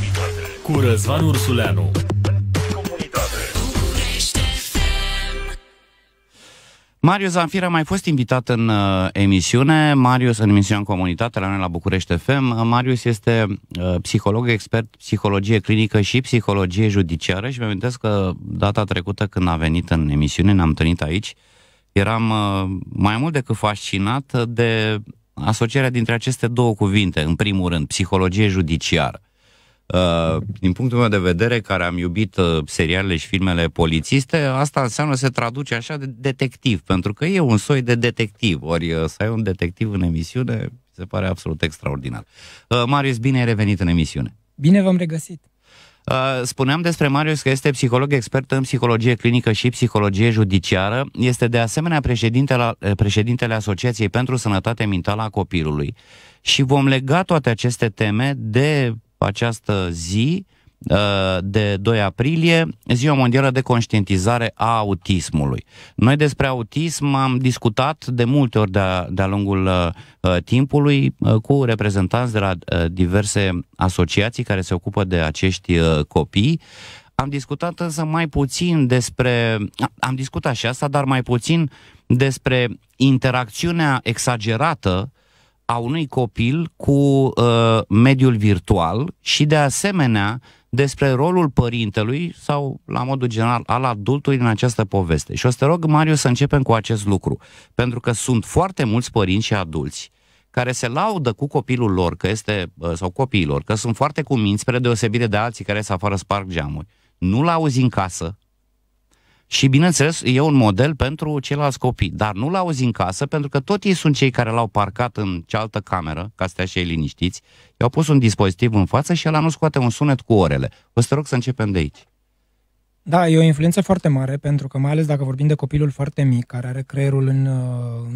Comunitate. Cu Răzvan Ursuleanu. Mario Marius Zanfir a mai fost invitat în uh, emisiune, Marius în emisiunea Comunitate la noi la București FM. Uh, Marius este uh, psiholog, expert, psihologie clinică și psihologie judiciară și mi amintesc că data trecută când a venit în emisiune, ne-am întâlnit aici, eram uh, mai mult decât fascinat de asocierea dintre aceste două cuvinte, în primul rând, psihologie judiciară. Uh, din punctul meu de vedere, care am iubit uh, serialele și filmele polițiste, asta înseamnă se traduce așa de detectiv, pentru că e un soi de detectiv. Ori uh, să ai un detectiv în emisiune, se pare absolut extraordinar. Marius, bine ai revenit în emisiune. Bine v-am regăsit. Spuneam despre Marius că este psiholog expert în psihologie clinică și psihologie judiciară. Este de asemenea președintele, președintele Asociației pentru Sănătate Mentală a Copilului. Și vom lega toate aceste teme de această zi uh, de 2 aprilie, Ziua Mondială de Conștientizare a Autismului. Noi despre autism am discutat de multe ori de-a, de lungul uh, timpului uh, cu reprezentanți de la uh, diverse asociații care se ocupă de acești uh, copii. Am discutat însă mai puțin despre, am discutat și asta, dar mai puțin despre interacțiunea exagerată a unui copil cu uh, mediul virtual și, de asemenea, despre rolul părintelui sau, la modul general, al adultului în această poveste. Și o să te rog, Mario, să începem cu acest lucru, pentru că sunt foarte mulți părinți și adulți care se laudă cu copilul lor că este, uh, sau copiilor, că sunt foarte cuminți, spre deosebire de alții care se afară sparg geamuri. Nu-l auzi în casă, și, bineînțeles, e un model pentru ceilalți copii, dar nu-l auzi în casă, pentru că tot ei sunt cei care l-au parcat în cealaltă cameră, ca să stea și ei liniștiți, i-au pus un dispozitiv în față și el nu scoate un sunet cu orele. Vă să rog să începem de aici. Da, e o influență foarte mare, pentru că mai ales dacă vorbim de copilul foarte mic, care are creierul în, uh,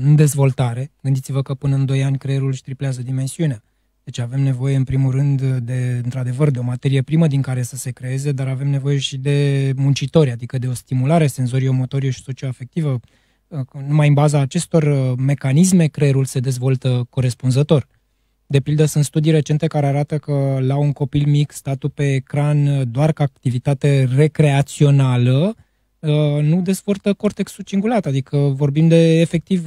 în dezvoltare, gândiți-vă că până în 2 ani creierul își triplează dimensiunea. Deci avem nevoie, în primul rând, de, într-adevăr, de o materie primă din care să se creeze, dar avem nevoie și de muncitori, adică de o stimulare senzorio-motorie și socioafectivă. Uh, numai în baza acestor uh, mecanisme, creierul se dezvoltă corespunzător. De pildă, sunt studii recente care arată că la un copil mic, statul pe ecran doar ca activitate recreațională uh, nu dezvoltă cortexul cingulat, adică vorbim de efectiv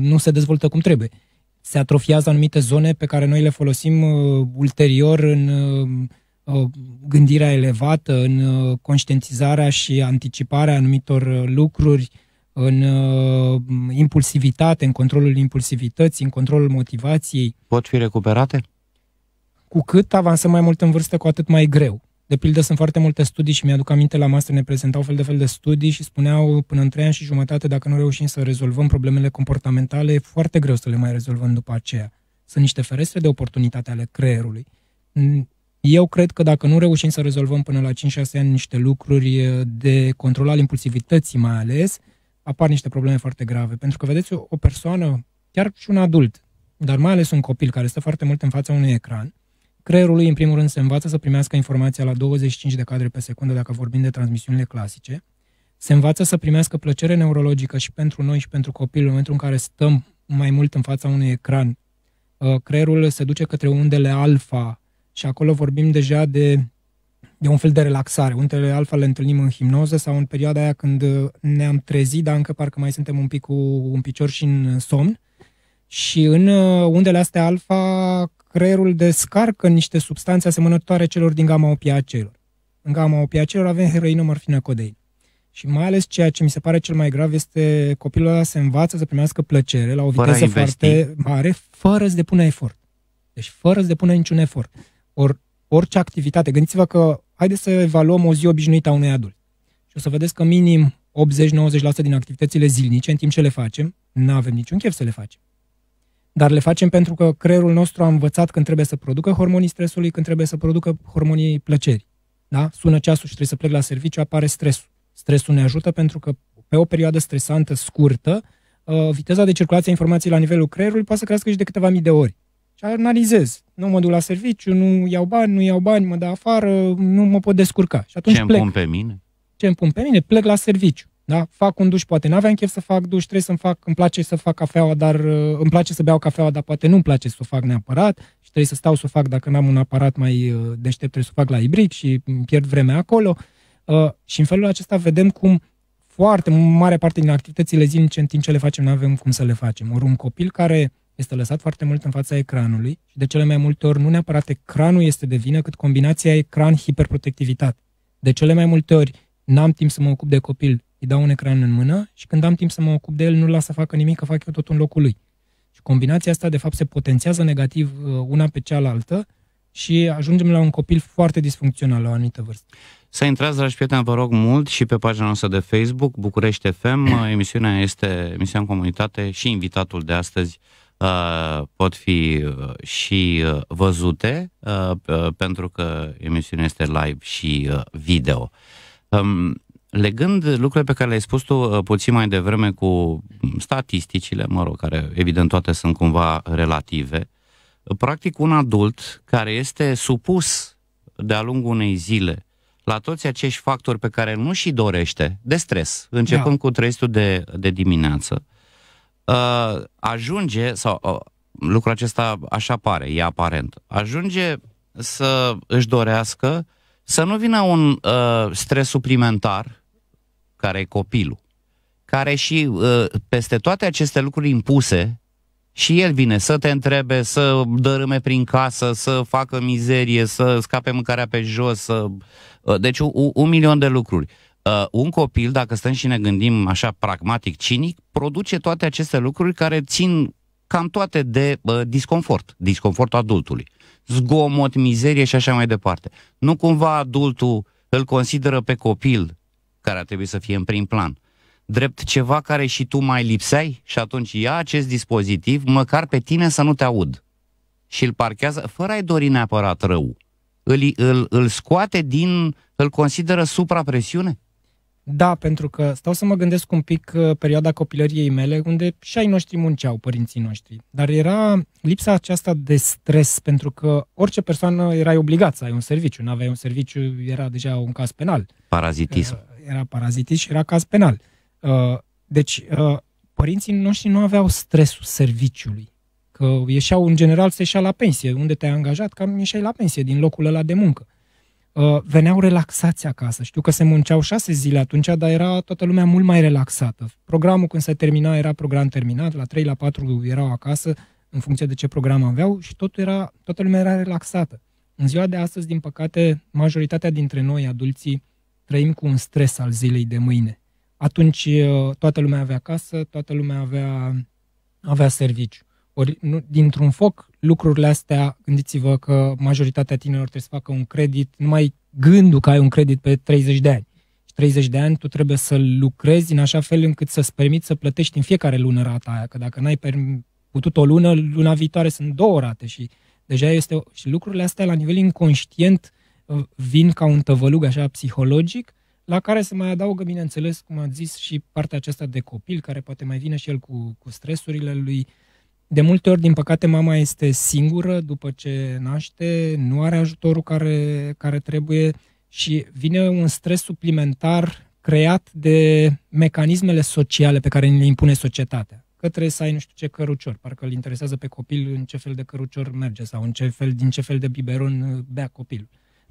nu se dezvoltă cum trebuie se atrofiază anumite zone pe care noi le folosim uh, ulterior în uh, uh gândirea elevată, în uh, conștientizarea și anticiparea anumitor uh, lucruri, în uh, impulsivitate, în controlul impulsivității, în controlul motivației. Pot fi recuperate? Cu cât avansăm mai mult în vârstă, cu atât mai greu. De pildă, sunt foarte multe studii și mi-aduc aminte la master ne prezentau fel de fel de studii și spuneau până în trei ani și jumătate, dacă nu reușim să rezolvăm problemele comportamentale, e foarte greu să le mai rezolvăm după aceea. Sunt niște ferestre de oportunitate ale creierului. Eu cred că dacă nu reușim să rezolvăm până la 5-6 ani niște lucruri de control al impulsivității mai ales, apar niște probleme foarte grave. Pentru că, vedeți, o persoană, chiar și un adult, dar mai ales un copil care stă foarte mult în fața unui ecran, Creierul lui, în primul rând, se învață să primească informația la 25 de cadre pe secundă dacă vorbim de transmisiunile clasice. Se învață să primească plăcere neurologică și pentru noi și pentru copil în momentul în care stăm mai mult în fața unui ecran. Uh, creierul se duce către undele alfa și acolo vorbim deja de, de un fel de relaxare. Undele alfa le întâlnim în himnoză sau în perioada aia când uh, ne-am trezit, dar încă parcă mai suntem un pic cu un picior și în somn. Și în uh, undele astea alfa, creierul descarcă niște substanțe asemănătoare celor din gama opiacelor. În gama opiacelor avem heroină, morfină, codeină. Și mai ales ceea ce mi se pare cel mai grav este copilul ăla se învață să primească plăcere la o viteză foarte mare, fără să depună efort. Deci fără să depună niciun efort. Or, orice activitate, gândiți-vă că haideți să evaluăm o zi obișnuită a unui adult. Și o să vedeți că minim 80-90% din activitățile zilnice, în timp ce le facem, nu avem niciun chef să le facem dar le facem pentru că creierul nostru a învățat când trebuie să producă hormonii stresului, când trebuie să producă hormonii plăcerii. Da? Sună ceasul și trebuie să plec la serviciu, apare stresul. Stresul ne ajută pentru că pe o perioadă stresantă scurtă, uh, viteza de circulație a informației la nivelul creierului poate să crească și de câteva mii de ori. Și analizez. Nu mă duc la serviciu, nu iau bani, nu iau bani, mă dau afară, nu mă pot descurca. Și atunci Ce plec. pun pe mine? Ce îmi pun pe mine? Plec la serviciu. Da? Fac un duș, poate n-aveam chef să fac duș, trebuie să-mi fac, îmi place să fac cafeaua, dar uh, îmi place să beau cafeaua, dar poate nu-mi place să o fac neapărat și trebuie să stau să o fac dacă n-am un aparat mai uh, deștept, trebuie să o fac la ibric și pierd vremea acolo. Uh, și în felul acesta vedem cum foarte mare parte din activitățile zilnice în timp ce le facem, nu avem cum să le facem. Ori un copil care este lăsat foarte mult în fața ecranului și de cele mai multe ori nu neapărat ecranul este de vină, cât combinația ecran-hiperprotectivitate. De cele mai multe ori n-am timp să mă ocup de copil, îi dau un ecran în mână și când am timp să mă ocup de el, nu-l las să facă nimic, că fac eu tot în locul lui. Și combinația asta, de fapt, se potențează negativ uh, una pe cealaltă și ajungem la un copil foarte disfuncțional la o anumită vârstă. Să intrați, dragi prieteni, vă rog mult și pe pagina noastră de Facebook, București FM. Uh, emisiunea este emisiunea în comunitate și invitatul de astăzi uh, pot fi uh, și văzute uh, pentru că emisiunea este live și uh, video. Um, Legând lucrurile pe care le-ai spus tu uh, puțin mai devreme cu statisticile, mă rog, care evident toate sunt cumva relative, uh, practic un adult care este supus de-a lungul unei zile la toți acești factori pe care nu și dorește, de stres, începând yeah. cu trăistul de, de dimineață, uh, ajunge, sau lucrul acesta așa pare, e aparent, ajunge să își dorească să nu vină un uh, stres suplimentar care e copilul, care și uh, peste toate aceste lucruri impuse, și el vine să te întrebe, să dărâme prin casă, să facă mizerie, să scape mâncarea pe jos, să... Uh, deci un, un milion de lucruri. Uh, un copil, dacă stăm și ne gândim așa pragmatic, cinic, produce toate aceste lucruri care țin cam toate de uh, disconfort, disconfortul adultului. Zgomot, mizerie și așa mai departe. Nu cumva adultul îl consideră pe copil care ar trebui să fie în prim plan, drept ceva care și tu mai lipseai și atunci ia acest dispozitiv, măcar pe tine să nu te aud. Și îl parchează fără a-i dori neapărat rău. Îl, îl, îl scoate din, îl consideră suprapresiune? Da, pentru că stau să mă gândesc un pic uh, perioada copilăriei mele, unde și ai noștri munceau, părinții noștri. Dar era lipsa aceasta de stres, pentru că orice persoană erai obligat să ai un serviciu. n aveai un serviciu, era deja un caz penal. Parazitism. Uh, era parazitit și era caz penal. Uh, deci, uh, părinții noștri nu aveau stresul serviciului. Că ieșeau, în general, se ieșea la pensie. Unde te-ai angajat, cam ieșeai la pensie, din locul ăla de muncă. Uh, veneau relaxați acasă. Știu că se munceau șase zile atunci, dar era toată lumea mult mai relaxată. Programul când se termina era program terminat, la 3, la 4 erau acasă, în funcție de ce program aveau și tot era, toată lumea era relaxată. În ziua de astăzi, din păcate, majoritatea dintre noi, adulții, trăim cu un stres al zilei de mâine. Atunci uh, toată lumea avea casă, toată lumea avea, avea serviciu. Ori nu, dintr-un foc, lucrurile astea, gândiți-vă că majoritatea tinerilor trebuie să facă un credit, numai gândul că ai un credit pe 30 de ani. Și 30 de ani tu trebuie să lucrezi în așa fel încât să-ți permiți să plătești în fiecare lună rata aia, că dacă n-ai putut o lună, luna viitoare sunt două rate și deja este... Și lucrurile astea la nivel inconștient uh, vin ca un tăvălug așa psihologic, la care se mai adaugă, bineînțeles, cum ați zis, și partea aceasta de copil, care poate mai vine și el cu, cu stresurile lui. De multe ori, din păcate, mama este singură după ce naște, nu are ajutorul care, care trebuie și vine un stres suplimentar creat de mecanismele sociale pe care le impune societatea. Că trebuie să ai nu știu ce cărucior, parcă îl interesează pe copil în ce fel de cărucior merge sau în ce fel, din ce fel de biberon uh, bea copilul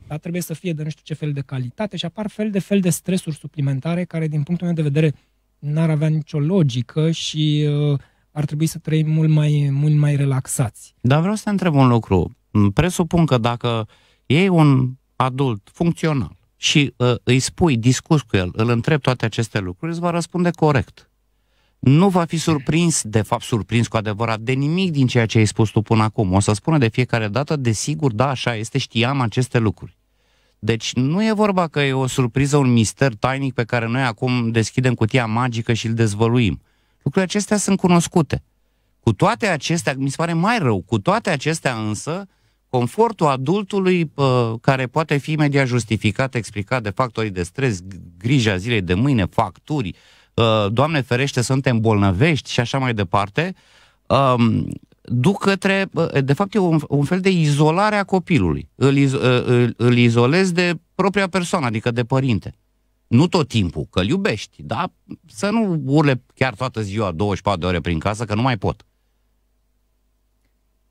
dar trebuie să fie de nu știu ce fel de calitate și apar fel de fel de stresuri suplimentare care, din punctul meu de vedere, n-ar avea nicio logică și uh, ar trebui să trăim mult mai, mult mai relaxați. Dar vreau să te întreb un lucru. Mm, presupun că dacă iei un adult funcțional și uh, îi spui, discuți cu el, îl întrebi toate aceste lucruri, îți va răspunde corect nu va fi surprins, de fapt surprins cu adevărat, de nimic din ceea ce ai spus tu până acum. O să spună de fiecare dată, desigur, da, așa este, știam aceste lucruri. Deci nu e vorba că e o surpriză, un mister tainic pe care noi acum deschidem cutia magică și îl dezvăluim. Lucrurile acestea sunt cunoscute. Cu toate acestea, mi se pare mai rău, cu toate acestea însă, confortul adultului pă, care poate fi imediat justificat, explicat de factorii de stres, grija zilei de mâine, facturi, Uh, Doamne ferește, suntem bolnăvești și așa mai departe, um, duc către, uh, de fapt e un, un fel de izolare a copilului. Îl, uh, îl, îl izolezi de propria persoană, adică de părinte. Nu tot timpul, că îl iubești, da? să nu urle chiar toată ziua 24 de ore prin casă, că nu mai pot.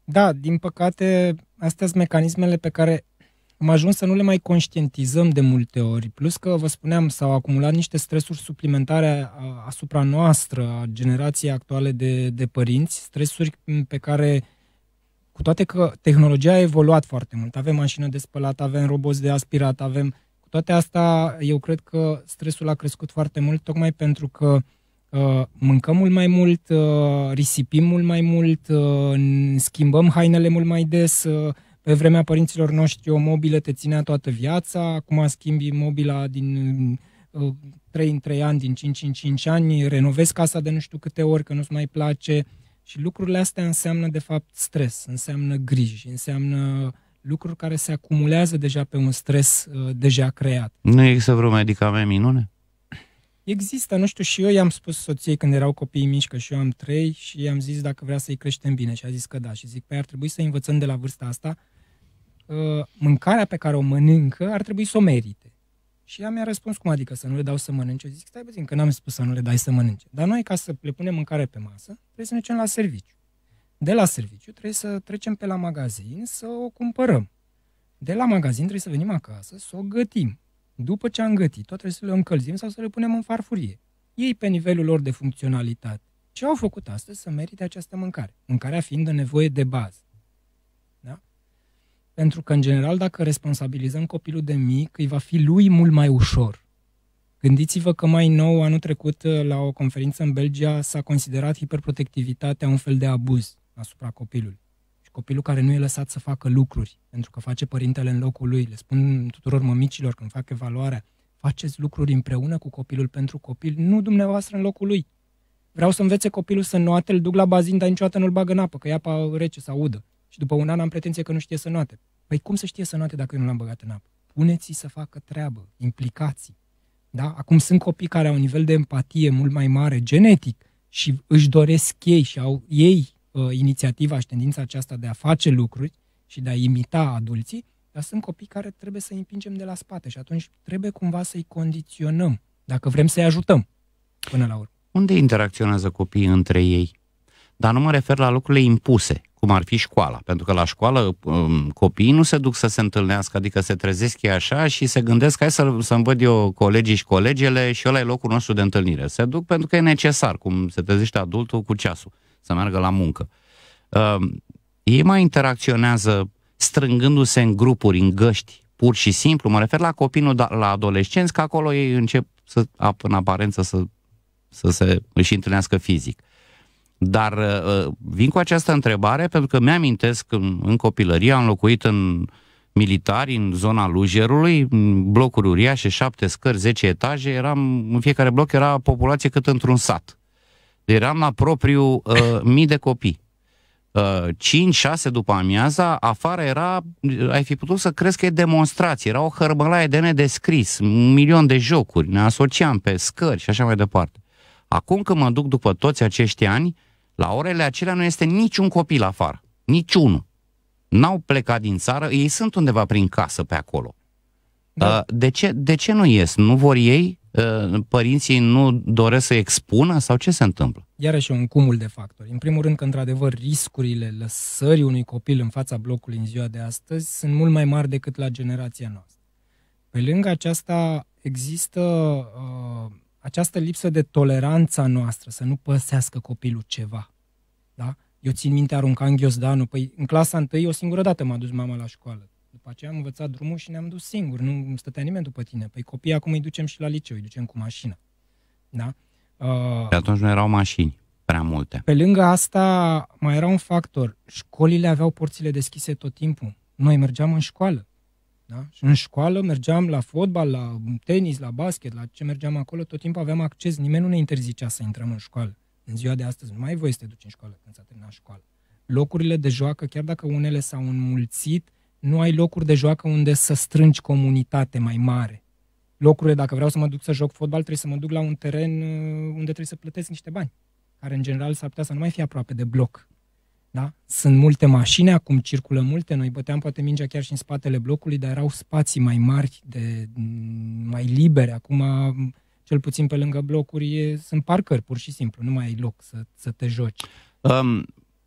Da, din păcate, astea sunt mecanismele pe care am ajuns să nu le mai conștientizăm de multe ori. Plus că, vă spuneam, s-au acumulat niște stresuri suplimentare asupra noastră, a generației actuale de, de părinți, stresuri pe care, cu toate că tehnologia a evoluat foarte mult, avem mașină de spălat, avem roboți de aspirat, avem... Cu toate astea, eu cred că stresul a crescut foarte mult, tocmai pentru că Uh, mâncăm mult mai mult, uh, risipim mult mai mult, uh, schimbăm hainele mult mai des, uh, pe vremea părinților noștri o mobilă te ținea toată viața, acum schimbi mobila din 3 uh, în 3 ani, din 5 în 5 ani, renovezi casa de nu știu câte ori că nu-ți mai place și lucrurile astea înseamnă de fapt stres, înseamnă griji, înseamnă lucruri care se acumulează deja pe un stres uh, deja creat. Nu există vreo medicament minune? Există, nu știu, și eu i-am spus soției când erau copii mici, că și eu am trei, și i-am zis dacă vrea să-i creștem bine și a zis că da. Și zic, păi ar trebui să învățăm de la vârsta asta ă, mâncarea pe care o mănâncă ar trebui să o merite. Și ea mi-a răspuns, cum adică să nu le dau să mănânce? Zic, stai puțin, că n-am spus să nu le dai să mănânce. Dar noi, ca să le punem mâncare pe masă, trebuie să ne ducem la serviciu. De la serviciu trebuie să trecem pe la magazin să o cumpărăm. De la magazin trebuie să venim acasă, să o gătim. După ce am gătit toate trebuie să le încălzim sau să le punem în farfurie. Ei, pe nivelul lor de funcționalitate, ce au făcut astăzi să merite această mâncare? Mâncarea fiind de nevoie de bază. Da? Pentru că, în general, dacă responsabilizăm copilul de mic, îi va fi lui mult mai ușor. Gândiți-vă că mai nou, anul trecut, la o conferință în Belgia, s-a considerat hiperprotectivitatea un fel de abuz asupra copilului copilul care nu e lăsat să facă lucruri, pentru că face părintele în locul lui. Le spun tuturor mămicilor când fac evaluarea, faceți lucruri împreună cu copilul pentru copil, nu dumneavoastră în locul lui. Vreau să învețe copilul să noate, îl duc la bazin, dar niciodată nu-l bag în apă, că e apa rece sau udă. Și după un an am pretenție că nu știe să noate. Păi cum să știe să noate dacă eu nu l-am băgat în apă? Puneți-i să facă treabă, implicații. Da? Acum sunt copii care au un nivel de empatie mult mai mare, genetic, și își doresc ei și au ei uh, inițiativa și tendința aceasta de a face lucruri și de a imita adulții, dar sunt copii care trebuie să îi împingem de la spate și atunci trebuie cumva să-i condiționăm, dacă vrem să-i ajutăm până la urmă. Unde interacționează copiii între ei? Dar nu mă refer la lucrurile impuse, cum ar fi școala, pentru că la școală um, copiii nu se duc să se întâlnească, adică se trezesc ei așa și se gândesc, hai să, să văd eu colegii și colegele și ăla e locul nostru de întâlnire. Se duc pentru că e necesar, cum se trezește adultul cu ceasul să meargă la muncă. Uh, ei mai interacționează strângându-se în grupuri, în găști, pur și simplu. Mă refer la copii, nu da, la adolescenți, că acolo ei încep să, în aparență să, să se, își întâlnească fizic. Dar uh, uh vin cu această întrebare pentru că mi-amintesc că în, în copilărie am locuit în militari, în zona Lujerului, blocuri uriașe, șapte scări, zece etaje, eram, în fiecare bloc era populație cât într-un sat. Eram la propriu uh, mii de copii. Uh, 5-6 după amiaza, afară era, uh, ai fi putut să crezi că e demonstrație, era o hărbălaie de nedescris, un milion de jocuri, ne asociam pe scări și așa mai departe. Acum când mă duc după toți acești ani, la orele acelea nu este niciun copil afară, niciunul. N-au plecat din țară, ei sunt undeva prin casă pe acolo. Da. Uh, de, ce, de ce nu ies? Nu vor ei? Eh, părinții nu doresc să expună sau ce se întâmplă? Iarăși un cumul de factori. În primul rând că, într-adevăr, riscurile lăsării unui copil în fața blocului în ziua de astăzi sunt mult mai mari decât la generația noastră. Pe lângă aceasta există uh, această lipsă de toleranța noastră, să nu păsească copilul ceva. Da? Eu țin minte, aruncam ghiozdanul, păi în clasa întâi o singură dată m-a dus mama la școală. După aceea am învățat drumul și ne-am dus singur, nu stătea nimeni după tine. Păi copiii acum îi ducem și la liceu, îi ducem cu mașina. Da? Uh, atunci nu erau mașini prea multe. Pe lângă asta mai era un factor. Școlile aveau porțile deschise tot timpul. Noi mergeam în școală. Da? Și în școală mergeam la fotbal, la tenis, la basket, la ce mergeam acolo, tot timpul aveam acces, nimeni nu ne interzicea să intrăm în școală. În ziua de astăzi nu mai ai voie să te duci în școală când s-a terminat școală. Locurile de joacă, chiar dacă unele s-au înmulțit, nu ai locuri de joacă unde să strângi comunitate mai mare. Locurile, dacă vreau să mă duc să joc fotbal, trebuie să mă duc la un teren uh, unde trebuie să plătesc niște bani, care în general s-ar putea să nu mai fie aproape de bloc. Da? Sunt multe mașini, acum circulă multe, noi băteam poate mingea chiar și în spatele blocului, dar erau spații mai mari, de, mm, mai libere. Acum, cel puțin pe lângă blocuri, e, sunt parcări, pur și simplu, nu mai ai loc să, să te joci. Um,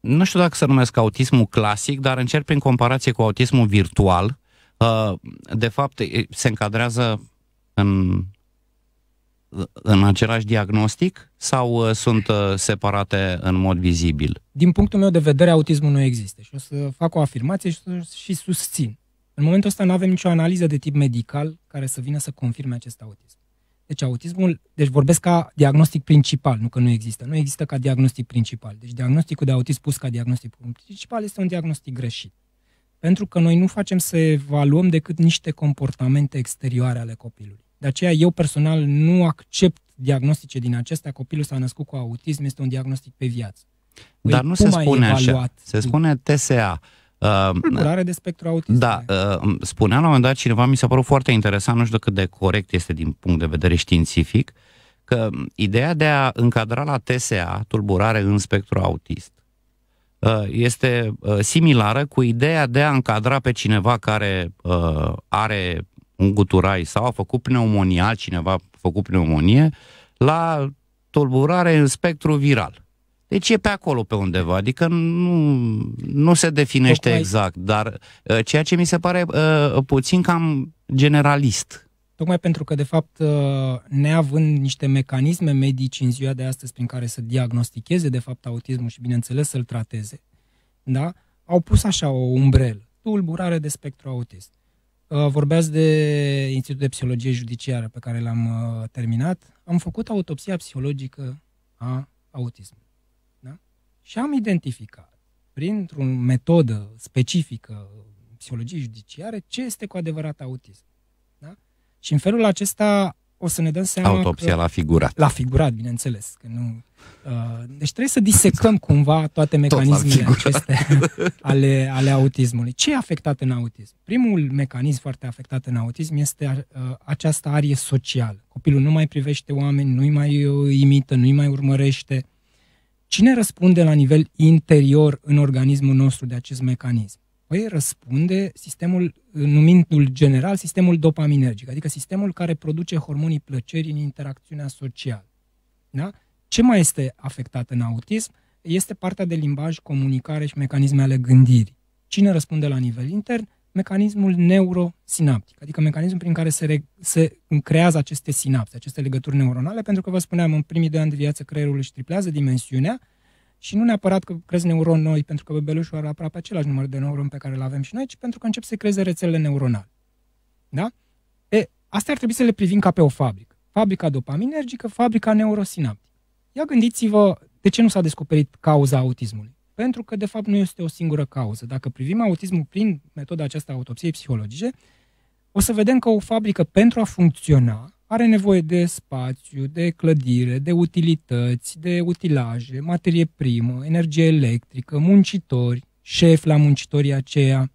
nu știu dacă să numesc autismul clasic, dar încerc prin comparație cu autismul virtual. Uh, de fapt, se încadrează în, în același diagnostic sau uh, sunt uh, separate în mod vizibil? Din punctul meu de vedere, autismul nu există și o să fac o afirmație și, și susțin. În momentul ăsta nu avem nicio analiză de tip medical care să vină să confirme acest autism. Deci autismul, deci vorbesc ca diagnostic principal, nu că nu există. Nu există ca diagnostic principal. Deci diagnosticul de autism pus ca diagnostic principal este un diagnostic greșit. Pentru că noi nu facem să evaluăm decât niște comportamente exterioare ale copilului. De aceea eu personal nu accept diagnostice din acestea. Copilul s-a născut cu autism, este un diagnostic pe viață. Păi Dar nu se spune așa. Se spune TSA tulburare de spectru autism. Da, uh, spunea la un moment dat cineva, mi s-a părut foarte interesant, nu știu cât de corect este din punct de vedere științific, că ideea de a încadra la TSA tulburare în spectru autist uh, este uh, similară cu ideea de a încadra pe cineva care are un guturai sau a făcut pneumonia, cineva a făcut pneumonie, la tulburare în spectru viral. Deci e pe acolo, pe undeva. Adică nu, nu se definește Tocmai... exact, dar uh, ceea ce mi se pare uh, puțin cam generalist. Tocmai pentru că, de fapt, uh, neavând niște mecanisme medici în ziua de astăzi prin care să diagnosticheze, de fapt, autismul și, bineînțeles, să-l trateze, da? au pus așa o umbrelă, tulburare de spectru autist. Uh, vorbeați de Institutul de Psihologie Judiciară pe care l-am terminat. Am făcut autopsia psihologică a autismului. Și am identificat, printr-o metodă specifică psihologiei judiciare, ce este cu adevărat autism. Da? Și în felul acesta o să ne dăm seama Autopsia că, la figurat. La figurat, bineînțeles. Că nu, uh, deci trebuie să disecăm cumva toate mecanismele aceste ale, ale autismului. Ce e afectat în autism? Primul mecanism foarte afectat în autism este uh, această arie socială. Copilul nu mai privește oameni, nu-i mai uh, imită, nu-i mai urmărește, Cine răspunde la nivel interior în organismul nostru de acest mecanism? Păi răspunde sistemul, numindu-l general, sistemul dopaminergic, adică sistemul care produce hormonii plăcerii în interacțiunea socială. Da? Ce mai este afectat în autism? Este partea de limbaj, comunicare și mecanisme ale gândirii. Cine răspunde la nivel intern? mecanismul neurosinaptic, adică mecanismul prin care se, re, se creează aceste sinapse, aceste legături neuronale, pentru că vă spuneam, în primii doi ani de viață creierul își triplează dimensiunea și nu neapărat că crezi neuron noi, pentru că bebelușul are aproape același număr de neuroni pe care îl avem și noi, ci pentru că încep să creeze rețelele neuronale. Da? E, astea ar trebui să le privim ca pe o fabrică. Fabrica dopaminergică, fabrica neurosinaptică. Ia gândiți-vă de ce nu s-a descoperit cauza autismului pentru că, de fapt, nu este o singură cauză. Dacă privim autismul prin metoda aceasta autopsiei psihologice, o să vedem că o fabrică, pentru a funcționa, are nevoie de spațiu, de clădire, de utilități, de utilaje, materie primă, energie electrică, muncitori, șef la muncitorii aceia.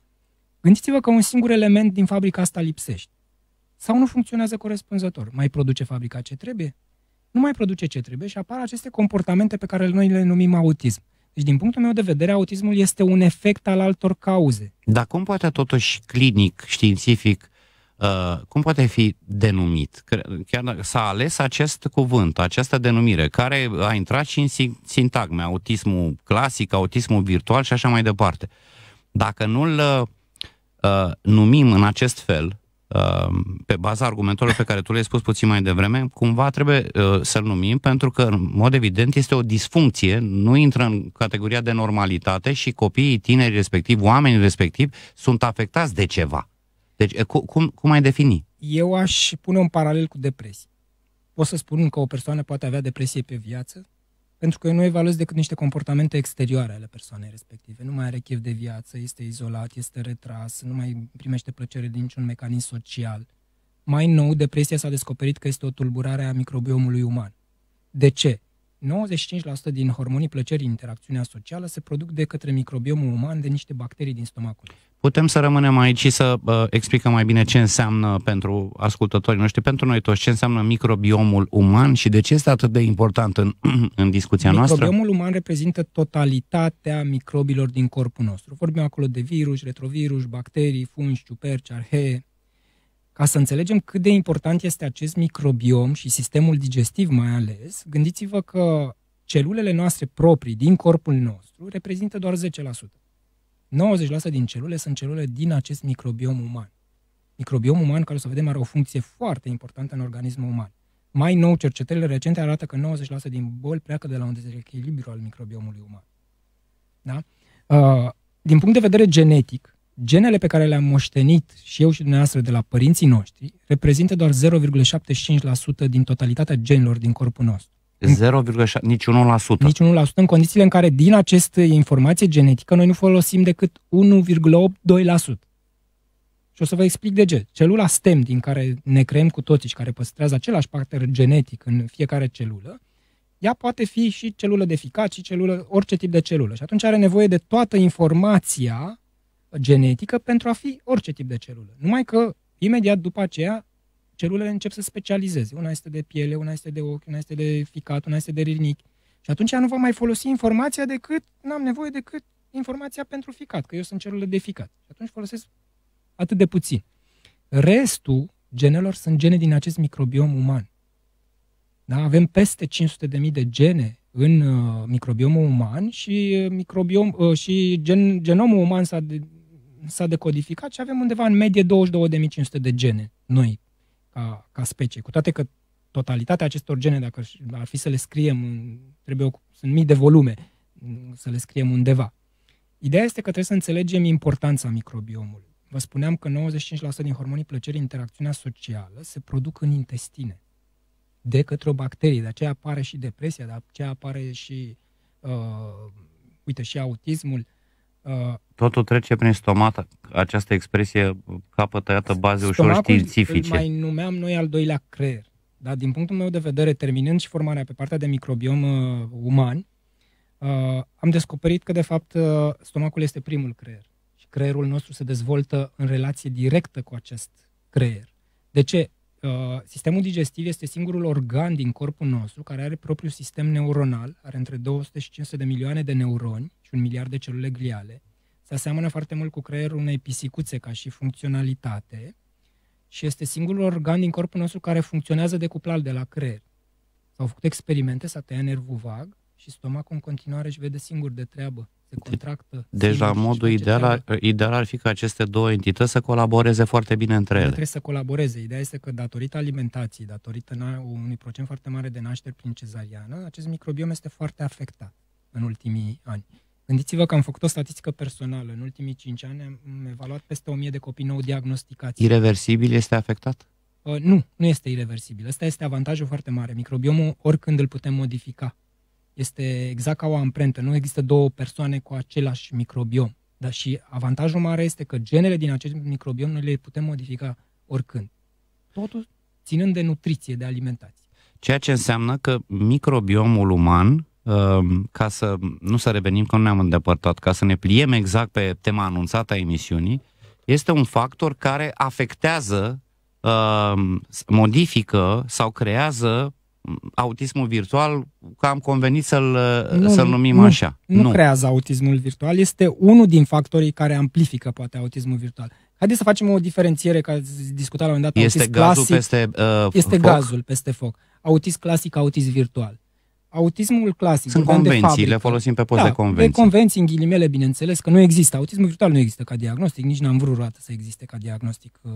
Gândiți-vă că un singur element din fabrica asta lipsește. Sau nu funcționează corespunzător. Mai produce fabrica ce trebuie? Nu mai produce ce trebuie și apar aceste comportamente pe care noi le numim autism. Deci, din punctul meu de vedere, autismul este un efect al altor cauze. Dar cum poate totuși clinic, științific, Uh, cum poate fi denumit? Chiar s-a ales acest cuvânt, această denumire, care a intrat și în sintagme, autismul clasic, autismul virtual și așa mai departe. Dacă nu-l uh, uh numim în acest fel, Um, pe baza argumentelor pe care tu le-ai spus puțin mai devreme, cumva trebuie uh, să-l numim, pentru că, în mod evident, este o disfuncție, nu intră în categoria de normalitate și copiii tineri respectiv, oamenii respectiv, sunt afectați de ceva. Deci, cum, cum ai defini? Eu aș pune un paralel cu depresie. Pot să spun că o persoană poate avea depresie pe viață, pentru că eu nu evaluez decât niște comportamente exterioare ale persoanei respective. Nu mai are chef de viață, este izolat, este retras, nu mai primește plăcere din niciun mecanism social. Mai nou, depresia s-a descoperit că este o tulburare a microbiomului uman. De ce? 95% din hormonii plăcerii, interacțiunea socială, se produc de către microbiomul uman de niște bacterii din stomacul. Putem să rămânem aici și să uh, explicăm mai bine ce înseamnă pentru ascultătorii noștri, pentru noi toți, ce înseamnă microbiomul uman și de ce este atât de important în, în discuția microbiomul noastră. Microbiomul uman reprezintă totalitatea microbilor din corpul nostru. Vorbim acolo de virus, retrovirus, bacterii, fungi, ciuperci, arhee, ca să înțelegem cât de important este acest microbiom și sistemul digestiv mai ales, gândiți-vă că celulele noastre proprii din corpul nostru reprezintă doar 10%. 90% din celule sunt celule din acest microbiom uman. Microbiom uman, care o să vedem, are o funcție foarte importantă în organismul uman. Mai nou, cercetările recente arată că 90% din boli pleacă de la un dezechilibru al microbiomului uman. Da? Uh, din punct de vedere genetic, Genele pe care le-am moștenit și eu și dumneavoastră de la părinții noștri reprezintă doar 0,75% din totalitatea genelor din corpul nostru. 0,7, deci nici 1%. Nici 1%, în condițiile în care din această informație genetică noi nu folosim decât 1,82%. Și o să vă explic de ce. Celula stem din care ne creăm cu toții și care păstrează același pattern genetic în fiecare celulă, ea poate fi și celulă de ficat și celulă, orice tip de celulă. Și atunci are nevoie de toată informația genetică pentru a fi orice tip de celulă. Numai că imediat după aceea celulele încep să specializeze. Una este de piele, una este de ochi, una este de ficat, una este de rinichi. Și atunci nu va mai folosi informația decât, n-am nevoie decât informația pentru ficat, că eu sunt celulă de ficat. Și atunci folosesc atât de puțin. Restul genelor sunt gene din acest microbiom uman. Da? Avem peste 500.000 de gene în uh, microbiomul uman și, uh, microbiom, uh, și gen, genomul uman s-a de, s-a decodificat și avem undeva în medie 22.500 de gene noi ca, ca specie, cu toate că totalitatea acestor gene, dacă ar fi să le scriem, trebuie, sunt mii de volume să le scriem undeva. Ideea este că trebuie să înțelegem importanța microbiomului. Vă spuneam că 95% din hormonii plăcerii, interacțiunea socială, se produc în intestine de către o bacterie. De aceea apare și depresia, de aceea apare și, uh, uite, și autismul. Uh, totul trece prin stomat, această expresie capă tăiată baze ușor științifice. mai numeam noi al doilea creier. Dar din punctul meu de vedere, terminând și formarea pe partea de microbiom uh, uman, uh, am descoperit că, de fapt, uh, stomacul este primul creier. Și creierul nostru se dezvoltă în relație directă cu acest creier. De ce? Uh, sistemul digestiv este singurul organ din corpul nostru care are propriul sistem neuronal, are între 200 și 500 de milioane de neuroni și un miliard de celule gliale. Uh, se aseamănă foarte mult cu creierul unei pisicuțe ca și funcționalitate și este singurul organ din corpul nostru care funcționează decuplat de la creier. S-au făcut experimente, s-a tăiat nervul vag și stomacul în continuare își vede singur de treabă, se contractă. Deci la modul ideal, ideal ar fi ca aceste două entități să colaboreze foarte bine între ele. Trebuie să colaboreze. Ideea este că datorită alimentației, datorită unui procent foarte mare de nașteri prin cezariană, acest microbiom este foarte afectat în ultimii ani. Gândiți-vă că am făcut o statistică personală. În ultimii 5 ani am evaluat peste 1000 de copii nou diagnosticați. Irreversibil este afectat? Uh, nu, nu este irreversibil. Asta este avantajul foarte mare. Microbiomul oricând îl putem modifica. Este exact ca o amprentă. Nu există două persoane cu același microbiom. Dar și avantajul mare este că genele din acest microbiom noi le putem modifica oricând. Totul ținând de nutriție, de alimentație. Ceea ce înseamnă că microbiomul uman Ehm, ca să nu să revenim că nu ne-am îndepărtat, ca să ne pliem exact pe tema anunțată a emisiunii, este un factor care afectează, ehm, modifică sau creează mm, autismul virtual, că am convenit să-l, nu, să-l numim nu, așa. Nu, nu creează autismul virtual, este unul din factorii care amplifică poate autismul virtual. Haideți să facem o diferențiere, că ați discutat la un moment dat. Este gazul clasic, peste uh, Este foc? gazul peste foc. Autism clasic, autism virtual. Autismul clasic. Sunt convenții, le folosim pe post da, de convenții. De convenții, în ghilimele, bineînțeles, că nu există. Autismul virtual nu există ca diagnostic, nici n-am vrut vreodată să existe ca diagnostic uh,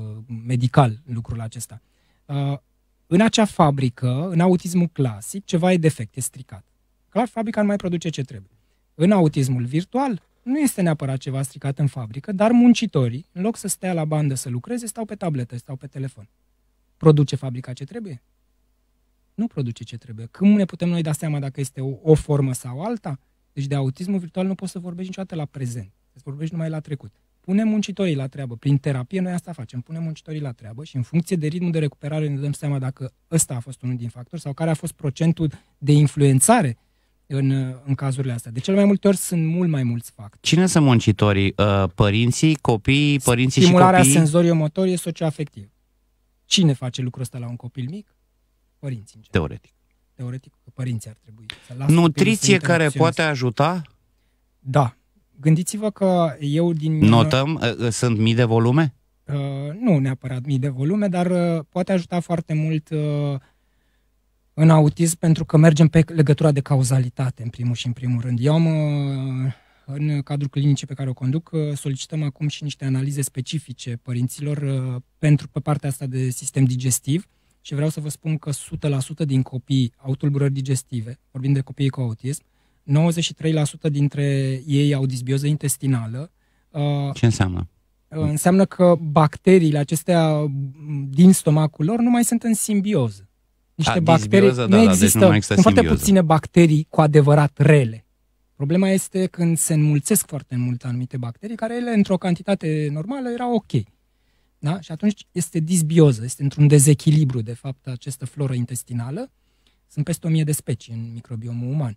medical lucrul acesta. Uh, în acea fabrică, în autismul clasic, ceva e defect, e stricat. Clar, fabrica nu mai produce ce trebuie. În autismul virtual, nu este neapărat ceva stricat în fabrică, dar muncitorii, în loc să stea la bandă să lucreze, stau pe tabletă, stau pe telefon. Produce fabrica ce trebuie? nu produce ce trebuie. Cum ne putem noi da seama dacă este o, o formă sau alta? Deci de autismul virtual nu poți să vorbești niciodată la prezent. Să vorbești numai la trecut. Punem muncitorii la treabă. Prin terapie noi asta facem. Punem muncitorii la treabă și în funcție de ritmul de recuperare ne dăm seama dacă ăsta a fost unul din factori sau care a fost procentul de influențare în, în cazurile astea. De cele mai multe ori sunt mult mai mulți factori. Cine sunt muncitorii? Uh, părinții, copiii, părinții Stimularea și copiii? Stimularea senzorio-motorie socioafectivă. Cine face lucrul ăsta la un copil mic? părinții. În Teoretic. Teoretic că părinții ar trebui să lasă Nutriție care poate ajuta? Da. Gândiți-vă că eu din... Uh, Notăm? Uh, uh, sunt mii de volume? Uh, nu neapărat mii de volume, dar uh, poate ajuta foarte mult uh, în autism pentru că mergem pe legătura de cauzalitate în primul și în primul rând. Eu am în cadrul clinicii pe care o conduc, solicităm acum și niște analize specifice părinților pentru pe partea asta de sistem digestiv și vreau să vă spun că 100% din copii au tulburări digestive, vorbim de copiii cu autism, 93% dintre ei au disbioză intestinală. Uh, Ce înseamnă? Uh, înseamnă că bacteriile acestea din stomacul lor nu mai sunt în simbioză. Niște A, bacterii da, nu da, deci există, deci nu mai există sunt foarte puține bacterii cu adevărat rele. Problema este când se înmulțesc foarte mult anumite bacterii, care ele, într-o cantitate normală, erau ok. Da? Și atunci este disbioză, este într-un dezechilibru, de fapt, această floră intestinală. Sunt peste 1000 de specii în microbiomul uman.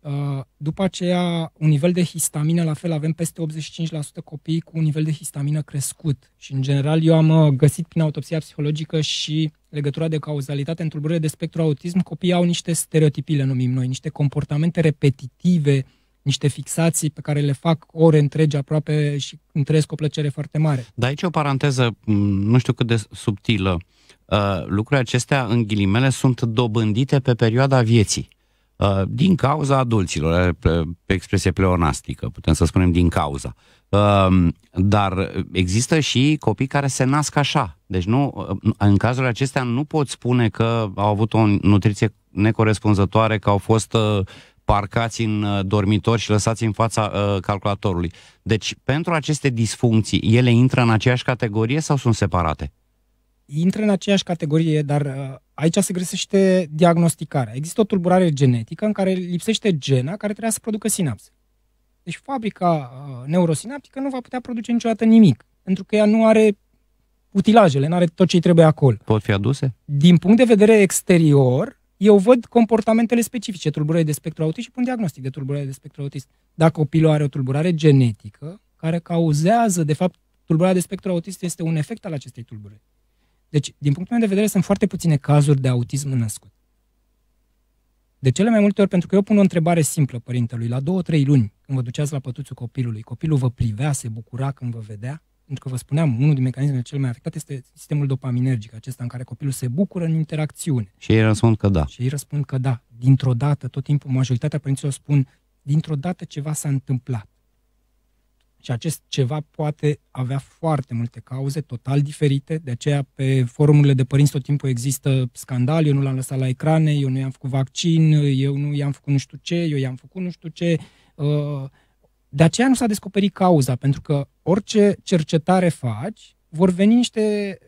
Uh, după aceea, un nivel de histamină, la fel avem peste 85% copii cu un nivel de histamină crescut. Și, în general, eu am uh, găsit prin autopsia psihologică și legătura de cauzalitate în tulburările de spectru autism, copiii au niște stereotipii, le numim noi, niște comportamente repetitive, niște fixații pe care le fac ore întregi aproape și îmi trăiesc o plăcere foarte mare. Dar aici o paranteză, nu știu cât de subtilă. Uh, lucrurile acestea, în ghilimele, sunt dobândite pe perioada vieții. Uh, din cauza adulților, pe expresie pleonastică, putem să spunem din cauza. Uh, dar există și copii care se nasc așa. Deci nu, în cazul acestea nu pot spune că au avut o nutriție necorespunzătoare, că au fost parcați în uh, dormitor și lăsați în fața uh, calculatorului. Deci, pentru aceste disfuncții, ele intră în aceeași categorie sau sunt separate? Intră în aceeași categorie, dar uh, aici se găsește diagnosticarea. Există o tulburare genetică în care lipsește gena care trebuia să producă sinapse. Deci fabrica uh, neurosinaptică nu va putea produce niciodată nimic, pentru că ea nu are utilajele, nu are tot ce trebuie acolo. Pot fi aduse? Din punct de vedere exterior, eu văd comportamentele specifice tulburării de spectru autist și pun diagnostic de tulburare de spectru autist. Dacă copilul are o tulburare genetică care cauzează, de fapt, tulburarea de spectru autist este un efect al acestei tulburări. Deci, din punctul meu de vedere, sunt foarte puține cazuri de autism născut. De cele mai multe ori, pentru că eu pun o întrebare simplă părintelui, la două, trei luni, când vă duceați la pătuțul copilului, copilul vă privea, se bucura când vă vedea, pentru că vă spuneam, unul din mecanismele cel mai afectat este sistemul dopaminergic, acesta în care copilul se bucură în interacțiune. Și ei răspund că da. Și ei răspund că da. Dintr-o dată, tot timpul, majoritatea părinților spun, dintr-o dată ceva s-a întâmplat. Și acest ceva poate avea foarte multe cauze, total diferite, de aceea pe forumurile de părinți tot timpul există scandal, eu nu l-am lăsat la ecrane, eu nu i-am făcut vaccin, eu nu i-am făcut nu știu ce, eu i-am făcut nu știu ce. Uh, de aceea nu s-a descoperit cauza, pentru că orice cercetare faci, vor veni niște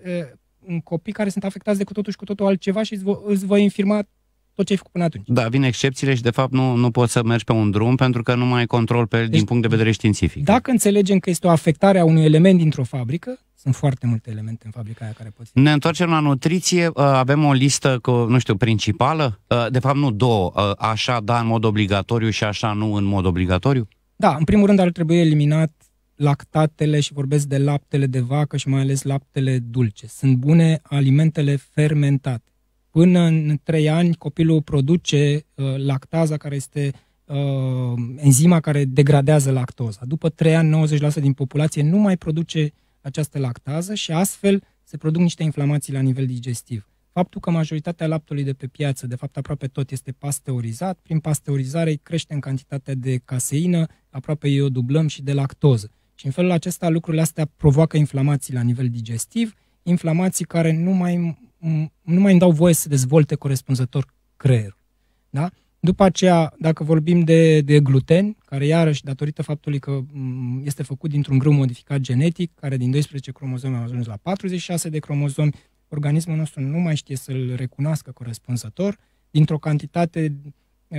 uh, copii care sunt afectați de cu totul și cu totul altceva și îți, vo- îți voi infirma tot ce ai făcut până atunci. Da, vin excepțiile și de fapt nu, nu poți să mergi pe un drum pentru că nu mai ai control pe el deci, din punct de vedere științific. Dacă înțelegem că este o afectare a unui element dintr-o fabrică, sunt foarte multe elemente în fabrica aia care pot fi. Ne întoarcem la nutriție, ă, avem o listă, cu, nu știu, principală, ă, de fapt nu două, ă, așa da în mod obligatoriu și așa nu în mod obligatoriu? Da, în primul rând ar trebui eliminat lactatele și vorbesc de laptele de vacă și mai ales laptele dulce. Sunt bune alimentele fermentate. Până în 3 ani copilul produce uh, lactaza care este uh, enzima care degradează lactoza. După 3 ani 90% din populație nu mai produce această lactază și astfel se produc niște inflamații la nivel digestiv. Faptul că majoritatea laptului de pe piață, de fapt aproape tot, este pasteurizat, prin pasteurizare crește în cantitatea de caseină, aproape eu dublăm și de lactoză. Și în felul acesta lucrurile astea provoacă inflamații la nivel digestiv, inflamații care nu mai, nu mai îmi dau voie să dezvolte corespunzător creierul. Da? După aceea, dacă vorbim de, de gluten, care iarăși, datorită faptului că este făcut dintr-un grâu modificat genetic, care din 12 cromozome a ajuns la 46 de cromozomi, organismul nostru nu mai știe să-l recunoască corespunzător, dintr-o cantitate uh,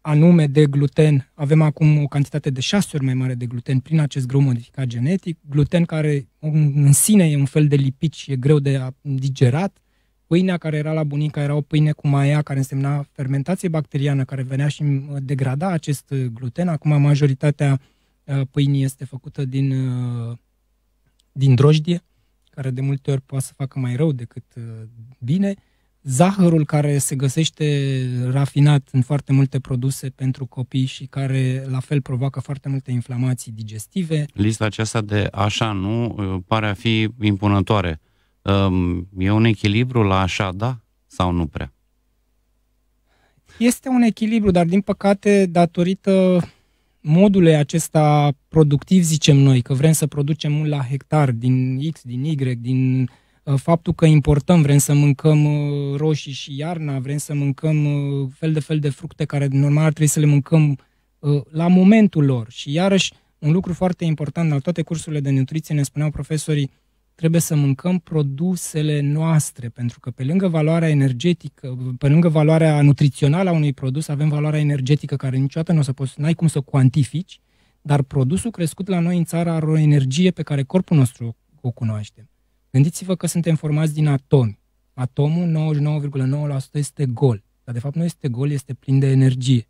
anume de gluten, avem acum o cantitate de șase ori mai mare de gluten prin acest grâu modificat genetic, gluten care în sine e un fel de lipid și e greu de digerat, pâinea care era la bunica era o pâine cu maia care însemna fermentație bacteriană care venea și uh, degrada acest uh, gluten, acum majoritatea uh, pâinii este făcută din, din drojdie, care de multe ori poate să facă mai rău decât bine, zahărul care se găsește rafinat în foarte multe produse pentru copii și care la fel provoacă foarte multe inflamații digestive. Lista aceasta de așa nu uh, pare a fi impunătoare. Um, e un echilibru la așa da sau nu prea? Este un echilibru, dar din păcate datorită modului acesta productiv, zicem noi, că vrem să producem mult la hectar, din X, din Y, din Ă, faptul că importăm, vrem să mâncăm ă, roșii și iarna, vrem să mâncăm ă, fel de fel de fructe care normal ar trebui să le mâncăm la momentul lor. Și iarăși, un lucru foarte important, la toate cursurile de nutriție ne spuneau profesorii, trebuie să mâncăm produsele noastre, pentru că pe lângă valoarea energetică, pe lângă valoarea nutrițională a unui produs, avem valoarea energetică care niciodată nu o să poți, n-ai cum să cuantifici, dar produsul crescut la noi în țară are o energie pe care corpul nostru o cunoaște. Gândiți-vă că suntem formați din atomi. Atomul 99,9% este gol. Dar de fapt nu este gol, este plin de energie.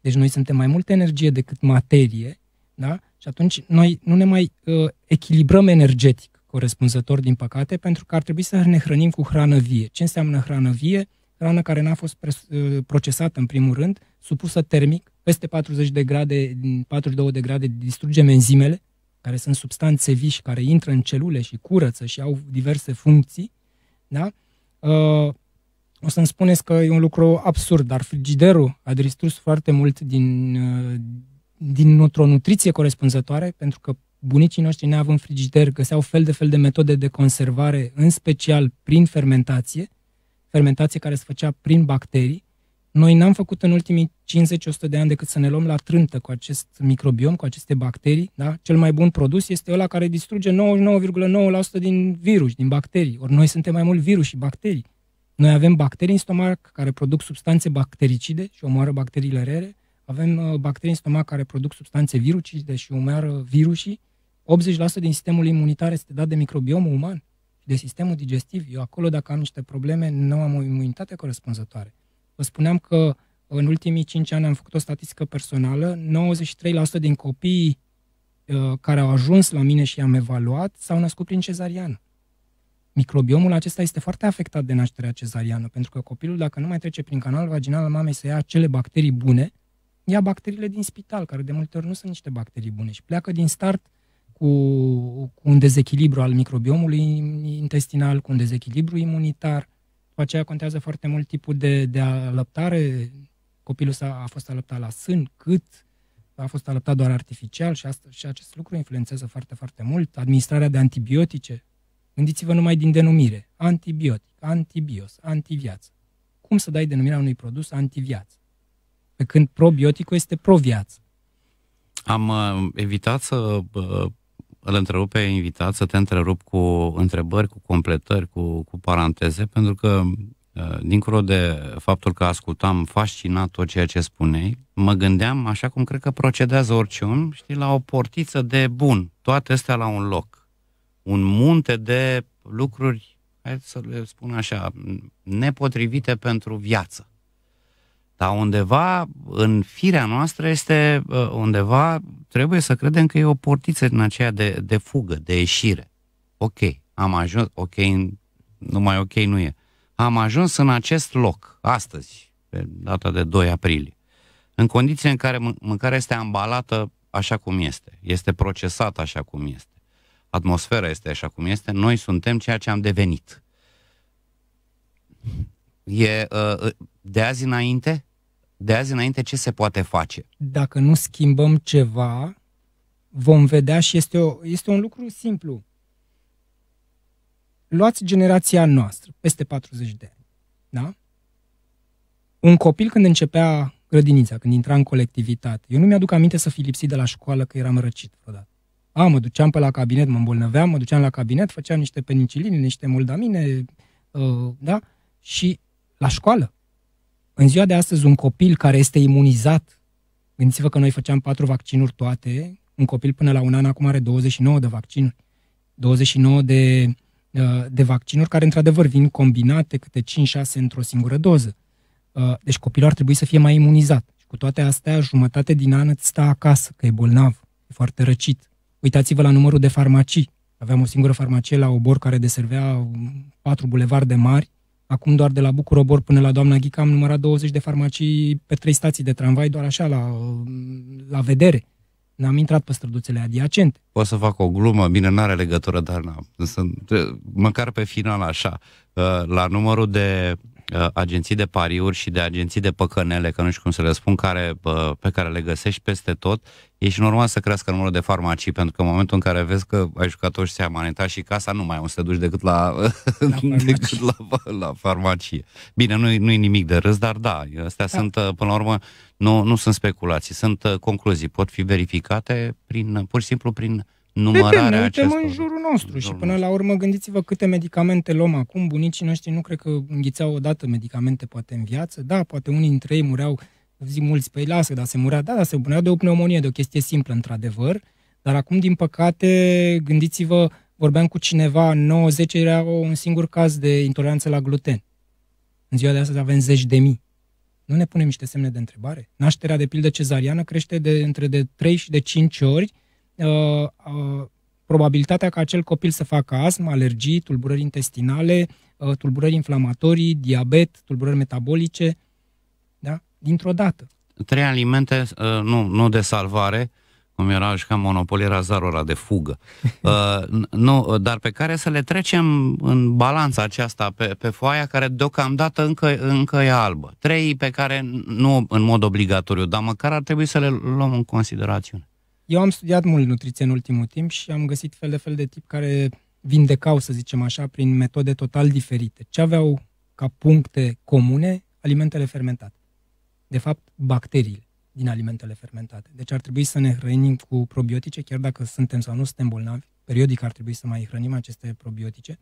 Deci noi suntem mai multă energie decât materie, da? Și atunci noi nu ne mai uh, echilibrăm energetic corespunzător, din păcate, pentru că ar trebui să ne hrănim cu hrană vie. Ce înseamnă hrană vie? Hrană care n-a fost pres- uh, procesată, în primul rând, supusă termic, peste 40 de grade, 42 de grade, distrugem enzimele, care sunt substanțe vii și care intră în celule și curăță și au diverse funcții, da? Uh, o să-mi spuneți că e un lucru absurd, dar frigiderul a distrus foarte mult din, uh, din o nutriție corespunzătoare, pentru că bunicii noștri neavând frigider găseau fel de fel de metode de conservare, în special prin fermentație, fermentație care se făcea prin bacterii, noi n-am făcut în ultimii 50-100 de ani decât să ne luăm la trântă cu acest microbiom, cu aceste bacterii. Da? Cel mai bun produs este ăla care distruge 99,9% din virus, din bacterii. Ori noi suntem mai mult virus și bacterii. Noi avem bacterii în stomac care produc substanțe bactericide și omoară bacteriile rere. Avem uh, bacterii în stomac care produc substanțe virucide și omoară virusii. 80% din sistemul imunitar este dat de microbiomul uman și de sistemul digestiv. Eu acolo, dacă am niște probleme, nu am o imunitate corespunzătoare. Vă spuneam că în ultimii 5 ani am făcut o statistică personală, 93% din copiii uh, care au ajuns la mine și am evaluat s-au născut prin cezariană. Microbiomul acesta este foarte afectat de nașterea cezariană, pentru că copilul, dacă nu mai trece prin canalul vaginal al mamei să ia acele bacterii bune, ia bacteriile din spital, care de multe ori nu sunt niște bacterii bune și pleacă din start cu, cu un dezechilibru al microbiomului intestinal, cu un dezechilibru imunitar, după aceea contează foarte mult tipul de, de alăptare. Copilul s-a, a fost alăptat la sân, cât a fost alăptat doar artificial și, asta, și acest lucru influențează foarte, foarte mult. Administrarea de antibiotice. Gândiți-vă numai din denumire. Antibiotic, antibios, antiviață. Cum să dai denumirea unui produs antiviață? Pe când probioticul este proviață. Am uh, evitat să uh, îl întrerup pe invitat să te întrerup cu întrebări, cu completări, cu, cu paranteze, pentru că ă, dincolo de faptul că ascultam fascinat tot ceea ce spuneai, mă gândeam, așa cum cred că procedează orice om, știi, la o portiță de bun, toate astea la un loc. Un munte de lucruri, hai să le spun așa, nepotrivite pentru viață. Dar undeva în firea noastră este, uh, undeva trebuie să credem că e o portiță din aceea de, de fugă, de ieșire. Ok, am ajuns, ok, numai ok nu e. Am ajuns în acest loc, astăzi, pe data de 2 aprilie, în condiții în care mâncarea este ambalată așa cum este, este procesată așa cum este, atmosfera este așa cum este, noi suntem ceea ce am devenit. E uh, uh, de azi înainte? De azi înainte ce se poate face? Dacă nu schimbăm ceva, vom vedea și este, o, este un lucru simplu. Luați generația noastră, peste 40 de ani, da? Un copil când începea grădinița, când intra în colectivitate, eu nu mi-aduc aminte să fi lipsit de la școală că eram răcit vreodată. A, mă duceam pe la cabinet, mă îmbolnăveam, mă duceam la cabinet, făceam niște penicilini, niște moldamine, uh, da? Și la școală. În ziua de astăzi, un copil care este imunizat, gândiți-vă că noi făceam patru vaccinuri toate, un copil până la un an acum are 29 de vaccinuri. 29 de, uh, de vaccinuri care, într-adevăr, vin combinate câte 5-6 într-o singură doză. Uh, deci copilul ar trebui să fie mai imunizat. Și cu toate astea, jumătate din an îți stă acasă, că e bolnav, e foarte răcit. Uitați-vă la numărul de farmacii. Aveam o singură farmacie la Obor care deservea patru bulevarde mari Acum doar de la Bucurobor până la doamna Ghica am numărat 20 de farmacii pe trei stații de tramvai, doar așa, la, la vedere. N-am intrat pe străduțele adiacente. O să fac o glumă, bine, n-are legătură, dar n-am. Sunt, măcar pe final așa, uh, la numărul de Uh, agenții de pariuri și de agenții de păcănele, că nu știu cum să le spun, care, uh, pe care le găsești peste tot, e și normal să crească numărul de farmacii, pentru că în momentul în care vezi că ai jucat și ți-a manetat și casa, nu mai o să te duci decât la, la, decât la, la farmacie. Bine, nu, nu e nimic de râs, dar da, astea da. sunt, uh, până la urmă, nu, nu sunt speculații, sunt concluzii, pot fi verificate prin, pur și simplu prin numărarea Depende, acestor... Uităm în jurul nostru jurul și până nostru. la urmă gândiți-vă câte medicamente luăm acum. Bunicii noștri nu cred că înghițeau odată medicamente poate în viață. Da, poate unii dintre ei mureau, zic mulți, păi lasă, dar se murea, da, dar se murea de o pneumonie, de o chestie simplă, într-adevăr. Dar acum, din păcate, gândiți-vă, vorbeam cu cineva, 90 era un singur caz de intoleranță la gluten. În ziua de astăzi avem zeci de mii. Nu ne punem niște semne de întrebare? Nașterea, de pildă, cezariană crește de între de 3 și de 5 ori Uh, uh, probabilitatea ca acel copil să facă astm, alergii, tulburări intestinale, uh, tulburări inflamatorii, diabet, tulburări metabolice, da? dintr-o dată. Trei alimente, uh, nu, nu de salvare, cum era și ca monopol, era zarora de fugă. Uh, nu, dar pe care să le trecem în balanța aceasta pe, pe foaia care deocamdată încă, încă e albă. Trei pe care nu în mod obligatoriu, dar măcar ar trebui să le luăm în considerațiune. Eu am studiat mult nutriție în ultimul timp și am găsit fel de fel de tip care vindecau, să zicem așa, prin metode total diferite. Ce aveau ca puncte comune? Alimentele fermentate. De fapt, bacteriile din alimentele fermentate. Deci ar trebui să ne hrănim cu probiotice, chiar dacă suntem sau nu suntem bolnavi. Periodic ar trebui să mai hrănim aceste probiotice.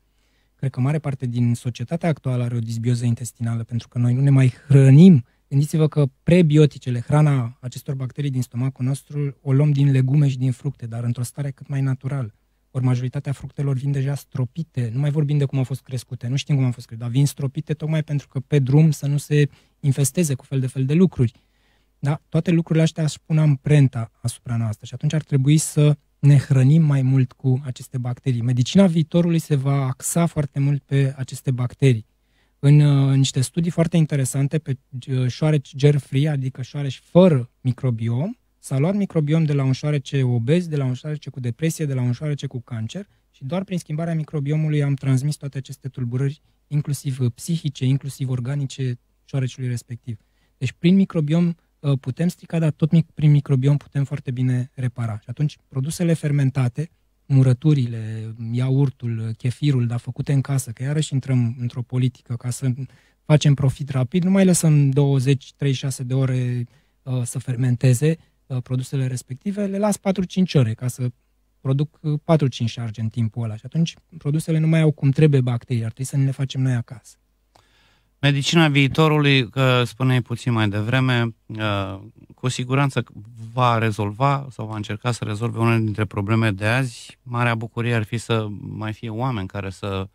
Cred că mare parte din societatea actuală are o disbioză intestinală, pentru că noi nu ne mai hrănim Gândiți-vă că prebioticele, hrana acestor bacterii din stomacul nostru, o luăm din legume și din fructe, dar într-o stare cât mai naturală. Ori majoritatea fructelor vin deja stropite, nu mai vorbim de cum au fost crescute, nu știm cum au fost crescute, dar vin stropite tocmai pentru că pe drum să nu se infesteze cu fel de fel de lucruri. Da? Toate lucrurile astea își pun amprenta asupra noastră și atunci ar trebui să ne hrănim mai mult cu aceste bacterii. Medicina viitorului se va axa foarte mult pe aceste bacterii în uh, niște studii foarte interesante pe uh, șoareci germ-free, adică șoareci fără microbiom. S-a luat microbiom de la un șoarece obez, de la un șoarece cu depresie, de la un șoarece cu cancer și doar prin schimbarea microbiomului am transmis toate aceste tulburări, inclusiv uh, psihice, inclusiv organice, șoarecului respectiv. Deci prin microbiom uh, putem strica, dar tot mic, prin microbiom putem foarte bine repara. Și atunci produsele fermentate, murăturile, iaurtul, chefirul, dar făcute în casă, că iarăși intrăm într-o politică ca să facem profit rapid, nu mai lăsăm 20-36 de ore uh, să fermenteze uh, produsele respective, le las 4-5 ore ca să produc 4-5 uh, șarge în timpul ăla și atunci produsele nu mai au cum trebuie bacterii, ar trebui să ne le facem noi acasă. Medicina viitorului, că spuneai puțin mai devreme, uh, cu siguranță va rezolva sau va încerca să rezolve unele dintre probleme de azi. Marea bucurie ar fi să mai fie oameni care să,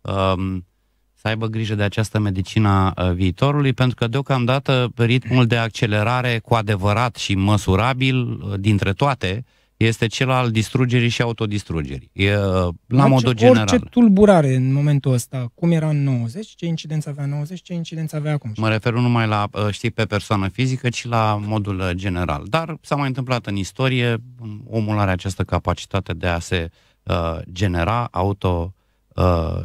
um, să aibă grijă de această medicina uh, viitorului, pentru că deocamdată ritmul de accelerare cu adevărat și măsurabil uh, dintre toate este cel al distrugerii și autodistrugerii. E, uh, la deci orice, modul general. Orice tulburare în momentul ăsta, cum era în 90, ce incidență avea în 90, ce incidență avea acum. Mă refer nu numai la, uh, știi, pe persoană fizică, ci la modul uh, general. Dar s-a mai întâmplat în istorie, omul are această capacitate de a se uh, genera, auto uh,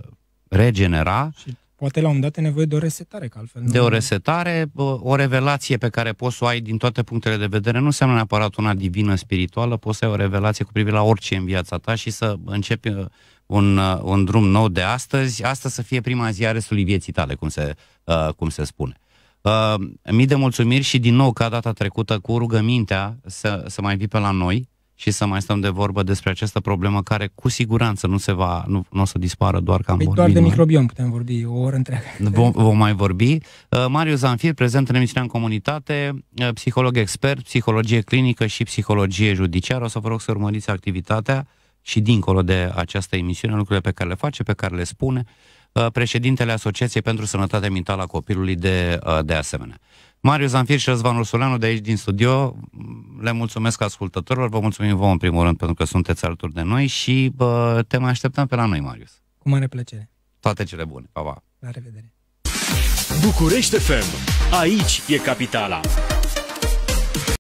regenera și poate la un moment dat e nevoie de o resetare, că altfel nu... De o resetare, o revelație pe care poți să o ai din toate punctele de vedere, nu înseamnă neapărat una divină, spirituală, poți să ai o revelație cu privire la orice în viața ta și să începi uh, un, uh, un drum nou de astăzi, asta să fie prima zi a restului vieții tale, cum se, uh, cum se spune. mii de mulțumiri și din nou ca data trecută cu rugămintea să, să mai vii pe la noi, și să mai stăm de vorbă despre această problemă care cu siguranță nu se va, nu, nu o să dispară doar că am păi vorbit. Doar de noi. putem vorbi o oră întreagă. Vom, vom mai vorbi. Uh, Marius Zanfir, prezent în emisiunea în comunitate, uh, psiholog expert, psihologie clinică și psihologie judiciară. O să vă rog să urmăriți activitatea și dincolo de această emisiune, lucrurile pe care le face, pe care le spune, uh, președintele Asociației pentru Sănătatea Mentală a Copilului de, uh, de asemenea. Marius Zanfir și Răzvan Ursuleanu de aici din studio, le mulțumesc ascultătorilor, vă mulțumim vouă în primul rând pentru că sunteți alături de noi și bă, te mai așteptăm pe la noi, Marius. Cu mare plăcere. Toate cele bune. Pa, pa. La revedere. București FM. Aici e capitala.